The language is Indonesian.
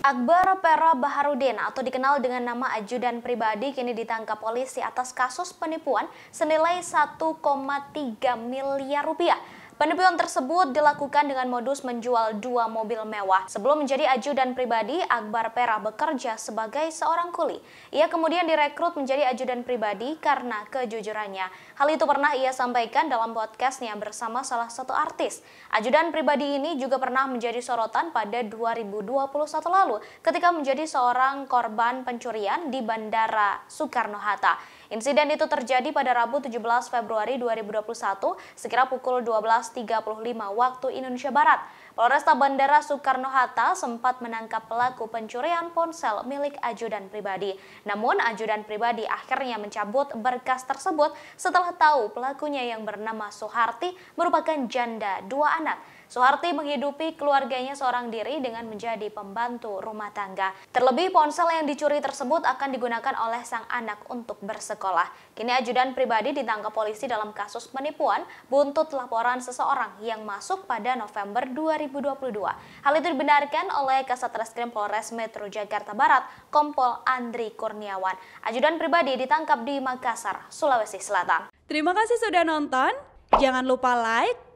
Akbar Pera Baharudin atau dikenal dengan nama ajudan pribadi kini ditangkap polisi atas kasus penipuan senilai 1,3 miliar rupiah Penipuan tersebut dilakukan dengan modus menjual dua mobil mewah. Sebelum menjadi ajudan pribadi, Akbar Pera bekerja sebagai seorang kuli. Ia kemudian direkrut menjadi ajudan pribadi karena kejujurannya. Hal itu pernah ia sampaikan dalam podcastnya bersama salah satu artis. Ajudan pribadi ini juga pernah menjadi sorotan pada 2021 lalu ketika menjadi seorang korban pencurian di Bandara Soekarno-Hatta. Insiden itu terjadi pada Rabu 17 Februari 2021 sekira pukul 12 waktu Indonesia Barat. Polresta Bandara Soekarno-Hatta sempat menangkap pelaku pencurian ponsel milik ajudan pribadi. Namun ajudan pribadi akhirnya mencabut berkas tersebut setelah tahu pelakunya yang bernama Soeharti merupakan janda dua anak. Soeharti menghidupi keluarganya seorang diri dengan menjadi pembantu rumah tangga. Terlebih ponsel yang dicuri tersebut akan digunakan oleh sang anak untuk bersekolah. Kini ajudan pribadi ditangkap polisi dalam kasus penipuan buntut laporan seseorang yang masuk pada November 2022. Hal itu dibenarkan oleh Kasat Reskrim Polres Metro Jakarta Barat, Kompol Andri Kurniawan. Ajudan pribadi ditangkap di Makassar, Sulawesi Selatan. Terima kasih sudah nonton. Jangan lupa like,